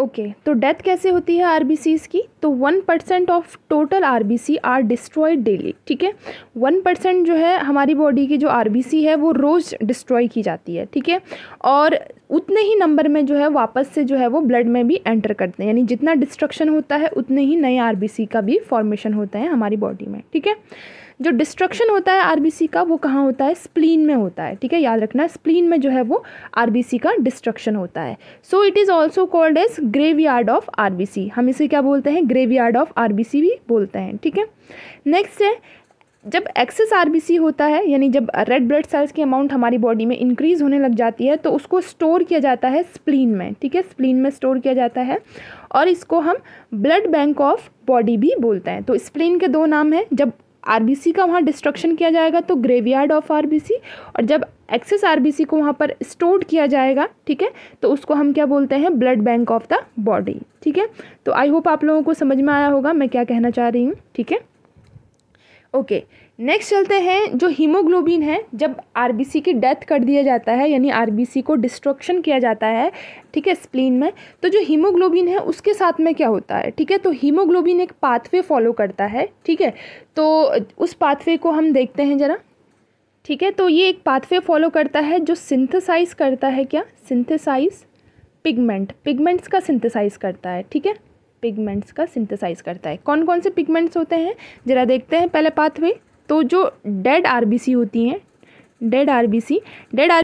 ओके तो डेथ कैसे होती है आर की तो one percent of total R B C are destroyed daily ठीक है वन परसेंट जो है हमारी बॉडी की जो आर बी सी है वो रोज़ डिस्ट्रॉय की जाती है ठीक है और उतने ही नंबर में जो है वापस से जो है वो ब्लड में भी एंटर करते हैं यानी जितना डिस्ट्रक्शन होता है उतने ही नए आर बी सी का भी फॉर्मेशन होता है हमारी बॉडी में ठीक है जो डिस्ट्रक्शन होता है आरबीसी का वो कहाँ होता है स्प्लीन में होता है ठीक है याद रखना स्प्लीन में जो है वो आरबीसी का डिस्ट्रक्शन होता है so it is also called as graveyard of RBC हम इसे क्या बोलते हैं ग्रेव यार्ड ऑफ आरबीसी भी बोलते हैं ठीक है नेक्स्ट है जब एक्सेस आरबीसी होता है यानी जब रेड ब्लड सेल्स की अमाउंट हमारी बॉडी में इंक्रीज़ होने लग जाती है तो उसको स्टोर किया जाता है स्प्लीन में ठीक है स्प्लीन में स्टोर किया जाता है और इसको हम ब्लड बैंक ऑफ बॉडी भी बोलते हैं तो स्प्लीन के दो नाम हैं जब आरबीसी का वहाँ डिस्ट्रक्शन किया जाएगा तो ग्रेवयार्ड ऑफ आरबीसी और जब एक्सेस आरबीसी को वहाँ पर स्टोर किया जाएगा ठीक है तो उसको हम क्या बोलते हैं blood bank of the body ठीक है तो आई होप आप लोगों को समझ में आया होगा मैं क्या कहना चाह रही हूँ ठीक है ओके okay. नेक्स्ट चलते हैं जो हीमोग्लोबिन है जब आरबीसी की डेथ कर दिया जाता है यानी आरबीसी को डिस्ट्रक्शन किया जाता है ठीक है स्प्लीन में तो जो हीमोग्लोबिन है उसके साथ में क्या होता है ठीक है तो हीमोग्लोबिन एक पाथवे फॉलो करता है ठीक है तो उस पाथवे को हम देखते हैं ज़रा ठीक है तो ये एक पाथवे फॉलो करता है जो सिंथेसाइज करता है क्या सिंथेसाइज पिगमेंट पिगमेंट्स का सिंथेसाइज करता है ठीक है पिगमेंट्स का सिंथेसाइज करता है कौन कौन से पिगमेंट्स होते हैं जरा देखते हैं पहले पाथवे तो जो डेड आर होती हैं डेड आर डेड आर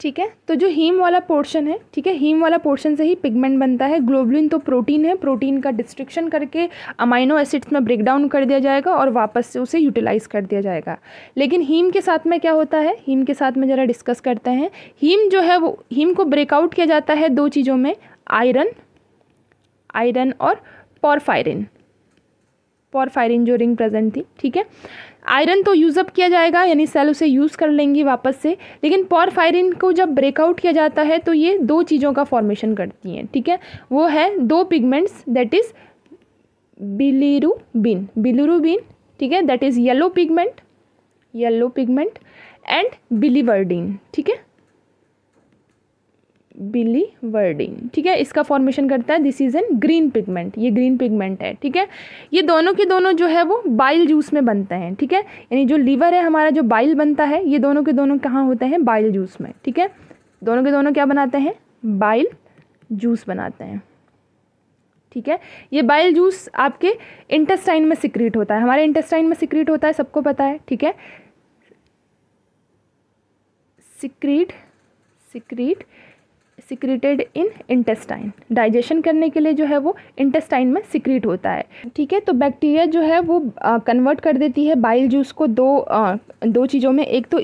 ठीक है तो जो हीम वाला पोर्शन है ठीक है हीम वाला पोर्शन से ही पिगमेंट बनता है ग्लोबुलिन तो प्रोटीन है प्रोटीन का डिस्ट्रिक्शन करके अमाइनो एसिड्स में ब्रेक डाउन कर दिया जाएगा और वापस से उसे यूटिलाइज कर दिया जाएगा लेकिन हीम के साथ में क्या होता है हीम के साथ में ज़रा डिस्कस करते हैं हीम जो है वो हीम को ब्रेकआउट किया जाता है दो चीज़ों में आयरन आयरन और पॉरफायरिन फॉर जो रिंग प्रेजेंट थी ठीक है आयरन तो यूज़ अप किया जाएगा यानी सेल उसे यूज़ कर लेंगी वापस से लेकिन पॉरफायरिन को जब ब्रेकआउट किया जाता है तो ये दो चीज़ों का फॉर्मेशन करती हैं ठीक है वो है दो pigments that is bilirubin bilirubin ठीक है that is yellow pigment yellow pigment and biliverdin ठीक है बिली वर्डिंग ठीक है इसका फॉर्मेशन करता है this is an green pigment ये ग्रीन पिगमेंट है ठीक है ये दोनों के दोनों जो है वो बाइल जूस में बनते हैं ठीक है यानी जो लीवर है हमारा जो बाइल बनता है ये दोनों के दोनों कहाँ होते हैं बाइल जूस में ठीक है दोनों के दोनों क्या बनाते हैं बाइल जूस बनाते हैं ठीक है ये बाइल जूस आपके इंटेस्टाइन में सिक्रीट होता है हमारे इंटेस्टाइन में सिक्रीट होता है सबको पता है ठीक है secrete secrete secreted in intestine digestion करने के लिए जो है वो इंटेस्टाइन में सिक्रीट होता है ठीक है तो बैक्टीरिया जो है वो कन्वर्ट कर देती है बाइल जूस को दो आ, दो चीज़ों में एक तो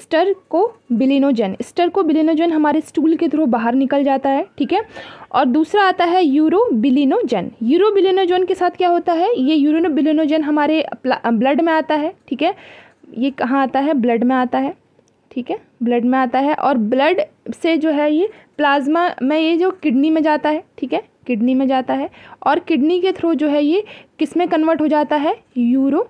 स्टर को बिलिनोजन स्टर को बिलिनोजन हमारे स्टूल के थ्रू बाहर निकल जाता है ठीक है और दूसरा आता है यूरो बिलिनोजन यूरो बिलिनोजन के साथ क्या होता है ये यूरो बिलिनोजन हमारे ब्लड में आता है ठीक है ये कहाँ आता है ब्लड में आता है ठीक है ब्लड में आता है और ब्लड से जो है ये प्लाज्मा में ये जो किडनी में जाता है ठीक है किडनी में जाता है और किडनी के थ्रू जो है ये किस में कन्वर्ट हो जाता है यूरो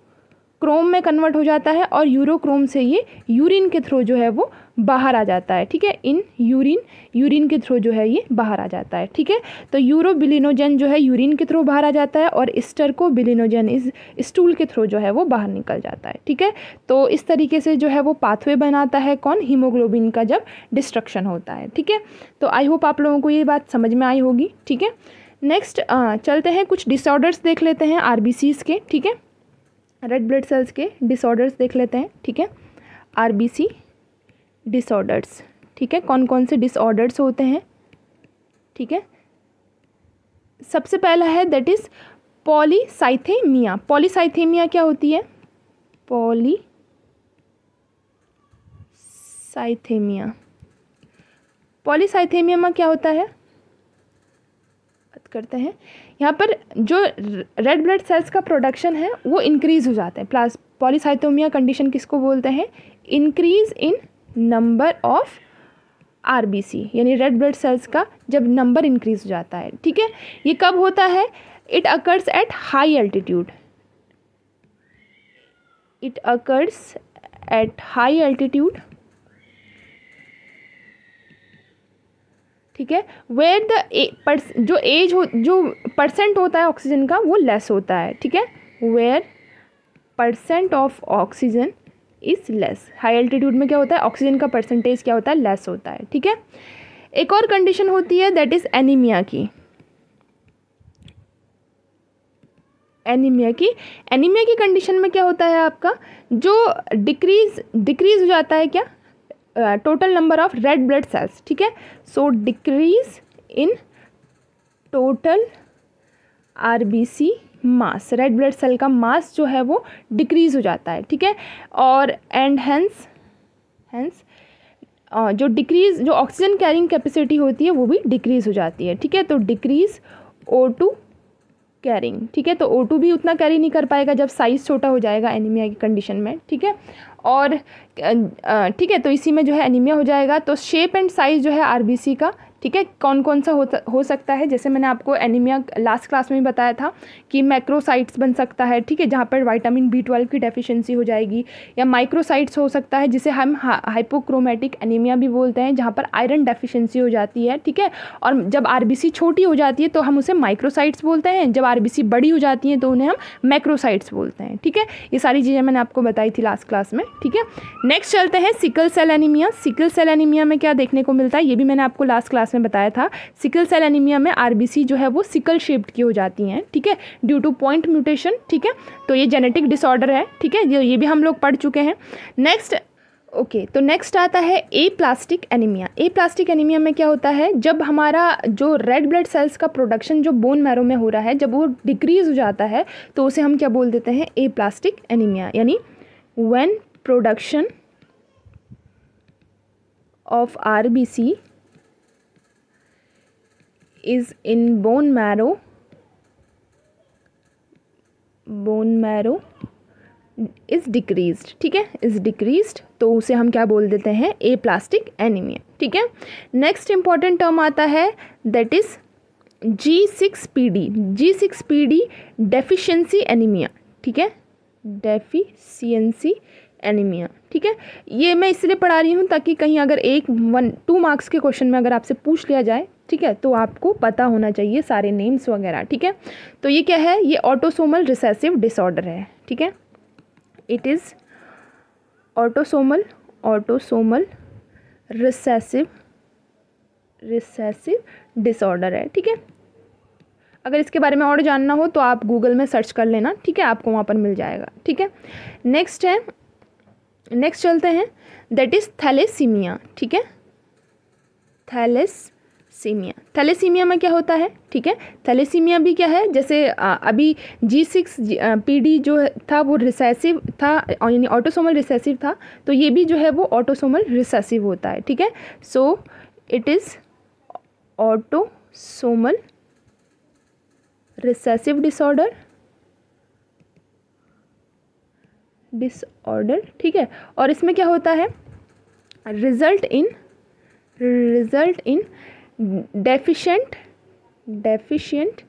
क्रोम में कन्वर्ट हो जाता है और यूरोक्रोम से ये यूरिन के थ्रू जो है वो बाहर आ जाता है ठीक है इन यूरिन यूरिन के थ्रू जो है ये बाहर आ जाता है ठीक है तो यूरो बिलिनोजन जो है यूरिन के थ्रू बाहर आ जाता है और को बिलिनोजन इस स्टूल के थ्रू जो है वो बाहर निकल जाता है ठीक है तो इस तरीके से जो है वो पाथवे बनाता है कौन हीमोग्लोबिन का जब डिस्ट्रक्शन होता है ठीक है तो आई होप आप लोगों को ये बात समझ में आई होगी ठीक है नेक्स्ट चलते हैं कुछ डिसऑर्डर्स देख लेते हैं आर के ठीक है रेड ब्लड सेल्स के डिसऑर्डर्स देख लेते हैं ठीक है आरबीसी डिसऑर्डर्स ठीक है कौन कौन से डिसऑर्डर्स होते हैं ठीक है सबसे पहला है दैट इज़ पॉलीसाइथेमिया पॉलीसाइथेमिया क्या होती है पॉली साइथेमिया पॉलीसाइथेमिया में क्या होता है बात करते हैं यहाँ पर जो रेड ब्लड सेल्स का प्रोडक्शन है वो इंक्रीज़ हो जाता है प्लास पॉलीसाइथोमिया कंडीशन किसको बोलते हैं increase in number of R यानी रेड ब्लड सेल्स का जब नंबर इंक्रीज़ हो जाता है ठीक है ये कब होता है it occurs at high altitude it occurs at high altitude ठीक है वेयर द जो एज हो जो परसेंट होता है ऑक्सीजन का वो लेस होता है ठीक है where percent of oxygen is less high altitude में क्या होता है ऑक्सीजन का परसेंटेज क्या होता है लेस होता है ठीक है एक और कंडीशन होती है दैट इज़ एनीमिया की एनीमिया की एनीमिया की कंडीशन में क्या होता है आपका जो डिक्रीज डिक्रीज हो जाता है क्या total number of red blood cells ठीक है so decrease in total C mass red blood cell का मास जो है वो डिक्रीज हो जाता है ठीक है और एंड हैंस हैंस जो डिक्रीज जो ऑक्सीजन कैरिंग कैपेसिटी होती है वो भी डिक्रीज हो जाती है ठीक है तो डिक्रीज ओ टू कैरिंग ठीक है तो ओ टू भी उतना कैरी नहीं कर पाएगा जब साइज़ छोटा हो जाएगा एनीमिया की कंडीशन में ठीक है और ठीक है तो इसी में जो है एनीमिया हो जाएगा तो शेप एंड साइज़ जो है आरबीसी का ठीक है कौन कौन सा हो हो सकता है जैसे मैंने आपको एनीमिया लास्ट क्लास में भी बताया था कि मैक्रोसाइट्स बन सकता है ठीक है जहाँ पर वाइटामिन बी ट्वेल्व की डेफिशिएंसी हो जाएगी या माइक्रोसाइट्स हो सकता है जिसे हम हाइपोक्रोमेटिक एनीमिया भी बोलते हैं जहाँ पर आयरन डेफिशिएंसी हो जाती है ठीक है और जब आर छोटी हो जाती है तो हम उसे माइक्रोसाइट्स बोलते हैं जब आर बड़ी हो जाती हैं तो उन्हें हम मैक्रोसाइट्स बोलते हैं ठीक है ये सारी चीज़ें मैंने आपको बताई थी लास्ट क्लास में ठीक है नेक्स्ट चलते हैं sickle cell anaemia sickle cell anaemia में क्या देखने को मिलता है ये भी मैंने आपको लास्ट क्लास क्लास में बताया था सिकल सेल एनीमिया में आरबीसी जो है वो सिकल शेप्ड की हो जाती हैं ठीक है ड्यू टू पॉइंट म्यूटेशन ठीक है तो ये जेनेटिक डिसऑर्डर है ठीक है ये भी हम लोग पढ़ चुके हैं नेक्स्ट ओके okay, तो नेक्स्ट आता है aplastic anaemia aplastic anaemia में क्या होता है जब हमारा जो रेड ब्लड सेल्स का प्रोडक्शन जो बोन मैरो में हो रहा है जब वो डिक्रीज़ हो जाता है तो उसे हम क्या बोल देते हैं ए प्लास्टिक एनीमिया यानी when production of RBC is in bone marrow bone marrow is decrease ठीक है इज डिक्रीज तो उसे हम क्या बोल देते हैं ए प्लास्टिक एनीमिया ठीक है नेक्स्ट इंपॉर्टेंट टर्म आता है that is G six P D G six P D deficiency anaemia ठीक है डेफिशियंसी एनीमिया ठीक है ये मैं इसलिए पढ़ा रही हूँ ताकि कहीं अगर एक वन टू मार्क्स के क्वेश्चन में अगर आपसे पूछ लिया जाए ठीक है तो आपको पता होना चाहिए सारे नेम्स वगैरह ठीक है तो ये क्या है ये ऑटोसोमल रिसेसिव डिसऑर्डर है ठीक है it is autosomal autosomal recessive recessive disorder है ठीक है अगर इसके बारे में और जानना हो तो आप गूगल में सर्च कर लेना ठीक है आपको वहाँ पर मिल जाएगा ठीक है नेक्स्ट है नेक्स्ट चलते हैं दैट इज़ थैलेसीमिया ठीक है थैलेस थैलेसीमिया थैलेसीमिया में क्या होता है ठीक है थैलेसीमिया भी क्या है जैसे अभी जी सिक्स पी जो था वो रिसेसिव था यानी ऑटोसोमल रिसेसिव था तो ये भी जो है वो ऑटोसोमल रिसेसिव होता है ठीक है so it is autosomal recessive disorder disorder ठीक है और इसमें क्या होता है result in result in deficient deficient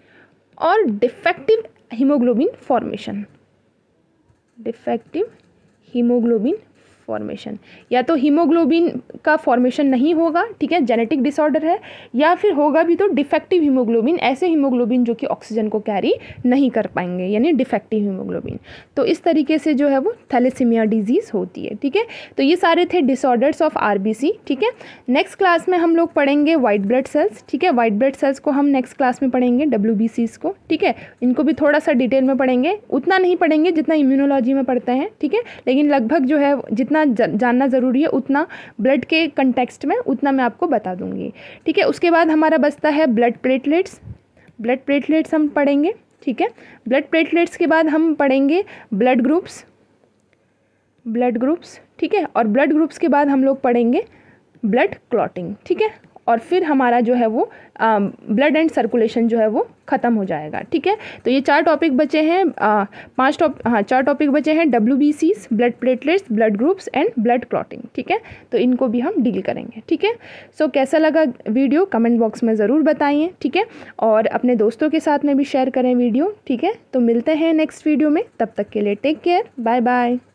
or defective hemoglobin formation defective hemoglobin formation या तो हीमोग्लोबिन का फॉर्मेशन नहीं होगा ठीक है जेनेटिक डिसऑर्डर है या फिर होगा भी तो डिफेक्टिव हीमोग्लोबिन ऐसे हीमोग्लोबिन जो कि ऑक्सीजन को कैरी नहीं कर पाएंगे यानी डिफेक्टिव हीमोग्लोबिन तो इस तरीके से जो है वो थैलेसीमिया डिजीज़ होती है ठीक है तो ये सारे थे डिसऑर्डर्स ऑफ आर ठीक है नेक्स्ट क्लास में हम लोग पढ़ेंगे वाइट ब्लड सेल्स ठीक है वाइट ब्लड सेल्स को हम नेक्स्ट क्लास में पढ़ेंगे डब्ल्यू को ठीक है इनको भी थोड़ा सा डिटेल में पढ़ेंगे उतना नहीं पढ़ेंगे जितना इम्यूनोलॉजी में पढ़ते हैं ठीक है लेकिन लगभग जो है जितना जितना जानना ज़रूरी है उतना ब्लड के कंटेक्स्ट में उतना मैं आपको बता दूँगी ठीक है उसके बाद हमारा बचता है ब्लड प्लेटलेट्स ब्लड प्लेटलेट्स हम पढ़ेंगे ठीक है ब्लड प्लेटलेट्स के बाद हम पढ़ेंगे ब्लड ग्रुप्स ब्लड ग्रुप्स ठीक है और ब्लड ग्रुप्स के बाद हम लोग पढ़ेंगे ब्लड क्लॉटिंग ठीक है और फिर हमारा जो है वो ब्लड एंड सर्कुलेशन जो है वो ख़त्म हो जाएगा ठीक है तो ये चार टॉपिक बचे हैं uh, पांच टॉप हाँ चार टॉपिक बचे हैं W B Cs blood platelets blood groups and blood clotting ठीक है तो इनको भी हम डील करेंगे ठीक है सो कैसा लगा वीडियो कमेंट बॉक्स में ज़रूर बताइए ठीक है और अपने दोस्तों के साथ में भी शेयर करें वीडियो ठीक है तो मिलते हैं नेक्स्ट वीडियो में तब तक के लिए टेक केयर बाय बाय